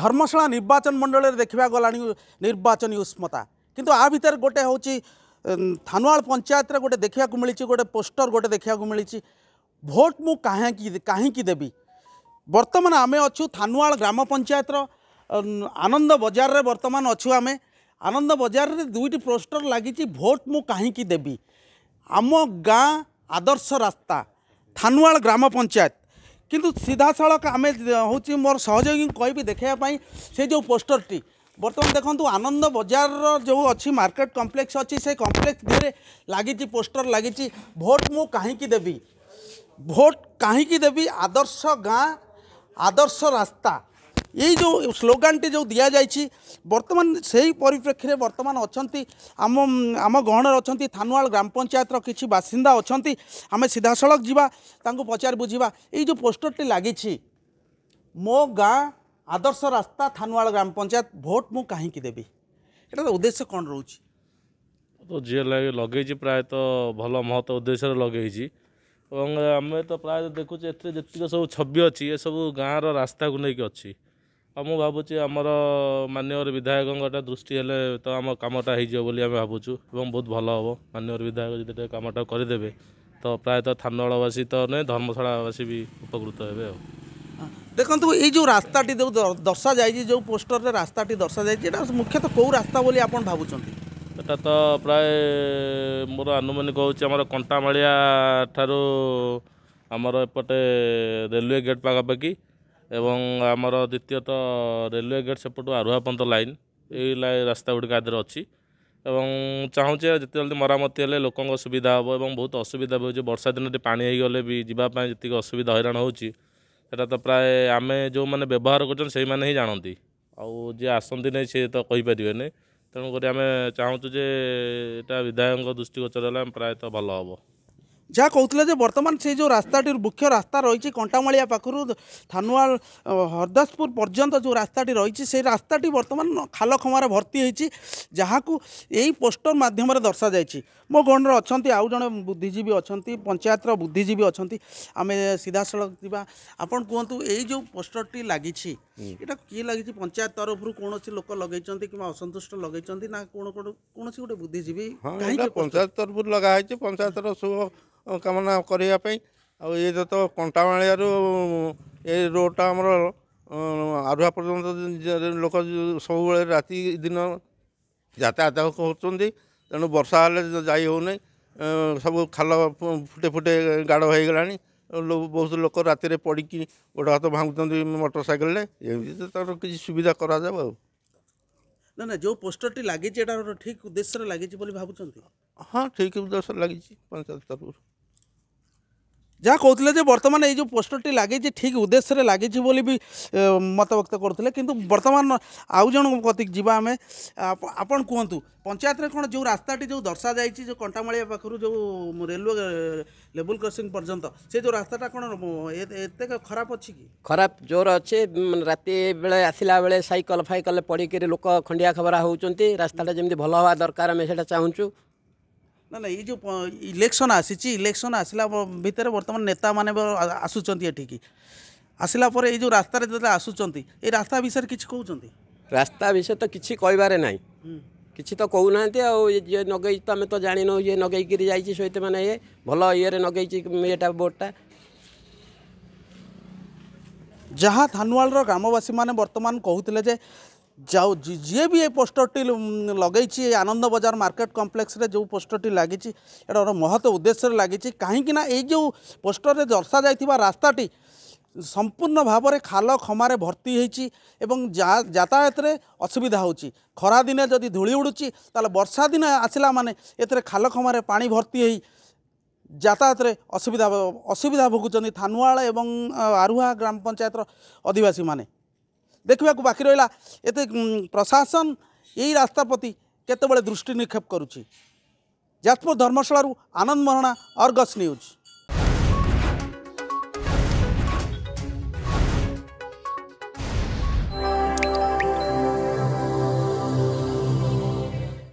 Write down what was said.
ଧର୍ମଶାଳା ନିର୍ବାଚନ ମଣ୍ଡଳୀରେ ଦେଖିବାକୁ ଗଲାଣି ନିର୍ବାଚନୀ ଉଷ୍ମତା କିନ୍ତୁ ଆ ଭିତରେ ଗୋଟେ ହେଉଛି ଥାନୱାଳ ପଞ୍ଚାୟତରେ ଗୋଟେ ଦେଖିବାକୁ ମିଳିଛି ଗୋଟେ ପୋଷ୍ଟର ଗୋଟେ ଦେଖିବାକୁ ମିଳିଛି ଭୋଟ୍ ମୁଁ କାହିଁକି କାହିଁକି ଦେବି ବର୍ତ୍ତମାନ ଆମେ ଅଛୁ ଥାନୱାଳ ଗ୍ରାମ ପଞ୍ଚାୟତର ଆନନ୍ଦ ବଜାରରେ ବର୍ତ୍ତମାନ ଅଛୁ ଆମେ ଆନନ୍ଦ ବଜାରରେ ଦୁଇଟି ପୋଷ୍ଟର ଲାଗିଛି ଭୋଟ୍ ମୁଁ କାହିଁକି ଦେବି ଆମ ଗାଁ ଆଦର୍ଶ ରାସ୍ତା ଥାନୱାଳ ଗ୍ରାମ ପଞ୍ଚାୟତ কিন্তু সিধাসলখ আমি হচ্ছে মর সহযোগী কবি দেখাইবা সে যে পোস্টরটি বর্তমান দেখুন আনন্দ বজার যে মার্কেট কমপ্লেক্স অছি সেই কমপ্লেক্স দিয়ে লাগিছি পোস্টর লাগিছি ভোট মু কী দেবি ভোট কী দেবি আদর্শ গাঁ আদর্শ রাস্তা এই ଯେଉଁ ସ୍ଲୋଗାନଟି ଯେଉଁ ଦିଆଯାଇଛି ବର୍ତ୍ତମାନ ସେହି ପରିପ୍ରେକ୍ଷୀରେ ବର୍ତ୍ତମାନ ଅଛନ୍ତି ଆମ ଆମ ଗହଣରେ ଅଛନ୍ତି ଥାନୁଆଳ ଗ୍ରାମ ପଞ୍ଚାୟତର କିଛି ବାସିନ୍ଦା ଅଛନ୍ତି ଆମେ ସିଧାସଳଖ ଯିବା ତାଙ୍କୁ ପଚାରି ବୁଝିବା ଏଇ ଯେଉଁ ପୋଷ୍ଟରଟି ଲାଗିଛି ମୋ ଗାଁ ଆଦର୍ଶ ରାସ୍ତା ଥାନୁଆଳ ଗ୍ରାମ ପଞ୍ଚାୟତ ଭୋଟ୍ ମୁଁ କାହିଁକି ଦେବି ଏଟାର ଉଦ୍ଦେଶ୍ୟ କ'ଣ ରହୁଛି ତ ଯିଏ ଲଗେଇଛି ପ୍ରାୟତଃ ଭଲ ମହତ ଉଦ୍ଦେଶ୍ୟରେ ଲଗେଇଛି ଏବଂ ଆମେ ତ ପ୍ରାୟତଃ ଦେଖୁଛୁ ଏଥିରେ ଯେତିକି ସବୁ ଛବି ଅଛି ଏସବୁ ଗାଁର ରାସ୍ତାକୁ ନେଇକି ଅଛି ଆଉ ମୁଁ ଭାବୁଛି ଆମର ମାନ୍ୟବର ବିଧାୟକଙ୍କଟା ଦୃଷ୍ଟି ହେଲେ ତ ଆମ କାମଟା ହେଇଯିବ ବୋଲି ଆମେ ଭାବୁଛୁ ଏବଂ ବହୁତ ଭଲ ହେବ ମାନ୍ୟବର ବିଧାୟକ ଯଦି ଟିକେ କାମଟା କରିଦେବେ ତ ପ୍ରାୟତଃ ଥାନଳବାସୀ ତ ନୁହେଁ ଧର୍ମଶାଳାବାସୀ ବି ଉପକୃତ ହେବେ ଆଉ ଦେଖନ୍ତୁ ଏଇ ଯେଉଁ ରାସ୍ତାଟି ଯେଉଁ ଦର୍ଶାଯାଇଛି ଯେଉଁ ପୋଷ୍ଟରରେ ରାସ୍ତାଟି ଦର୍ଶାଯାଇଛି ଏଇଟା ମୁଖ୍ୟତଃ କେଉଁ ରାସ୍ତା ବୋଲି ଆପଣ ଭାବୁଛନ୍ତି ଏଇଟା ତ ପ୍ରାୟ ମୋର ଆନୁମାନିକ ହେଉଛି ଆମର କଣ୍ଟାମାଳିଆ ଠାରୁ ଆମର ଏପଟେ ରେଲୱେ ଗେଟ୍ ପାଖାପାଖି ଏବଂ ଆମର ଦ୍ୱିତୀୟତଃ ରେଲୱେ ଗେଟ୍ ସେପଟୁ ଆରୁହାପନ୍ତ ଲାଇନ୍ ଏଇ ରାସ୍ତା ଗୁଡ଼ିକ ଆଦିରେ ଅଛି ଏବଂ ଚାହୁଁଛେ ଯେତେ ଜଲ୍ଦି ମରାମତି ହେଲେ ଲୋକଙ୍କ ସୁବିଧା ହେବ ଏବଂ ବହୁତ ଅସୁବିଧା ବି ହେଉଛି ବର୍ଷା ଦିନରେ ପାଣି ହେଇଗଲେ ବି ଯିବା ପାଇଁ ଯେତିକି ଅସୁବିଧା ହଇରାଣ ହେଉଛି ସେଇଟା ତ ପ୍ରାୟ ଆମେ ଯେଉଁମାନେ ବ୍ୟବହାର କରୁଛନ୍ତି ସେଇମାନେ ହିଁ ଜାଣନ୍ତି ଆଉ ଯିଏ ଆସନ୍ତି ନାହିଁ ସିଏ ତ କହିପାରିବେନି ତେଣୁକରି ଆମେ ଚାହୁଁଛୁ ଯେ ଏଇଟା ବିଧାୟକଙ୍କ ଦୃଷ୍ଟିଗୋଚର ହେଲେ ଆମେ ପ୍ରାୟତଃ ଭଲ ହେବ जहाँ कहते बर्तमान से जो रास्ता मुख्य रास्ता रही कंटामाया पाखु थानुआल हरदासपुर पर्यटन जो रास्ता रही रास्ता रास्ताटी बर्तमान खाल भर्ती होती जहाँ को पोस्टर मध्यम दर्शा जा मो गणर अच्छा आउ जड़े बुद्धिजीवी अच्छा पंचायत बुद्धिजीवी अच्छा आम सीधा साल आपड़ कहतु यही जो पोस्टरटी लगी किए लगी पंचायत तरफ कौन लोक लगे कि असंतुष्ट लगे ना कौन कौन गोटे बुद्धिजीवी पंचायत तरफ लगाई पंचायत କାମନା କରିବା ପାଇଁ ଆଉ ଏ ତ କଣ୍ଟାମାଳିଆରୁ ଏ ରୋଡ଼ଟା ଆମର ଆରୁହା ପର୍ଯ୍ୟନ୍ତ ଲୋକ ସବୁବେଳେ ରାତି ଦିନ ଯାତାୟାତ କରୁଛନ୍ତି ତେଣୁ ବର୍ଷା ହେଲେ ଯାଇ ହେଉନି ସବୁ ଖାଲ ଫୁଟେ ଫୁଟେ ଗାଡ଼ ହୋଇଗଲାଣି ବହୁତ ଲୋକ ରାତିରେ ପଡ଼ିକି ଗୋଡ଼ ହାତ ଭାଙ୍ଗୁଛନ୍ତି ମଟର ସାଇକେଲରେ ଏମିତି ତାର କିଛି ସୁବିଧା କରାଯାଉ ଆଉ ନା ନା ଯେଉଁ ପୋଷ୍ଟରଟି ଲାଗିଛି ଏଇଟା ଠିକ୍ ଉଦ୍ଦେଶ୍ୟରେ ଲାଗିଛି ବୋଲି ଭାବୁଛନ୍ତି ହଁ ଠିକ୍ ଉଦ୍ଦେଶ୍ୟରେ ଲାଗିଛି ପଞ୍ଚାୟତ ତରଫରୁ যা কৌলে যে বর্তমানে এই যে পোস্টরটি লাগিছে ঠিক উদ্দেশ্যে লাগিছে বলে বি মতব্যক্ত করুলে কিন্তু বর্তমান আউ জন কতিক যা আমি আপন কুহতু পঞ্চায়েতরে কোণ যে রাস্তাটি যে দর্শা যাই যে কণ্টামাড়িয়া পাখু যে রেলওয়ে লেবুল ক্রসিং পর্যন্ত সে যে রাস্তাটা কোণ এত খারাপ অছি খারাপ জোর অছে রাতে বেড়ে আসিলা বেড়ে সাইকল ফাইকল পড়ি লোক খণ্ডিয়া খবরা হচ্ছেন রাস্তাটা যেমন ভালো হওয়া দরকার আমি সেটা চাহুছু ନା ନା ଏଇ ଯେଉଁ ଇଲେକ୍ସନ୍ ଆସିଛି ଇଲେକ୍ସନ୍ ଆସିଲା ଭିତରେ ବର୍ତ୍ତମାନ ନେତାମାନେ ଆସୁଛନ୍ତି ଏଠିକି ଆସିଲା ପରେ ଏଇ ଯେଉଁ ରାସ୍ତାରେ ଯେତେବେଳେ ଆସୁଛନ୍ତି ଏଇ ରାସ୍ତା ବିଷୟରେ କିଛି କହୁଛନ୍ତି ରାସ୍ତା ବିଷୟରେ ତ କିଛି କହିବାରେ ନାହିଁ କିଛି ତ କହୁନାହାନ୍ତି ଆଉ ଯିଏ ନଗେଇଛି ତ ଆମେ ତ ଜାଣିନୁ ଇଏ ନଗେଇକିରି ଯାଇଛି ସହିତ ମାନେ ଇଏ ଭଲ ଇଏରେ ନଗେଇଛି ଇଏଟା ବୋର୍ଡ଼ଟା ଯାହା ଧାନୱାଲର ଗ୍ରାମବାସୀମାନେ ବର୍ତ୍ତମାନ କହୁଥିଲେ ଯେ যাও যিয়ে বি এই পোস্টরটি লগাইছি এই আনন্দ বজার মার্কেট কমপ্লেক্সরে যে পোস্টরটি লাগিছি এটার মহত উদ্দেশ্যে লাগিছি কিনা এই যে পোস্টরে দর্শা যাই রাস্তাটি সম্পূর্ণ ভাবে খাল খমারে ভর্তি হয়েছি এবং যাতায়াতের অসুবিধা হচ্ছে খরাদিনে যদি ধূলি উড়ুচি তাহলে বর্ষা দিনে আসলে মানে এতে খাল খমারে পা ভর্তি হয়ে যাতায়াতের অসুবিধা অসুবিধা ভোগুচ্ছেন থানুয়াল এবং আরুহা গ্রাম পঞ্চায়েতর অধিবাসী মানে ଦେଖିବାକୁ ବାକି ରହିଲା ଏତେ ପ୍ରଶାସନ ଏଇ ରାସ୍ତା ପ୍ରତି କେତେବେଳେ ଦୃଷ୍ଟି ନିକ୍ଷେପ କରୁଛି ଯାଜପୁର ଧର୍ମଶାଳାରୁ ଆନନ୍ଦ ମହାରଣା ଅର୍ଗସ୍ ନ୍ୟୁଜ୍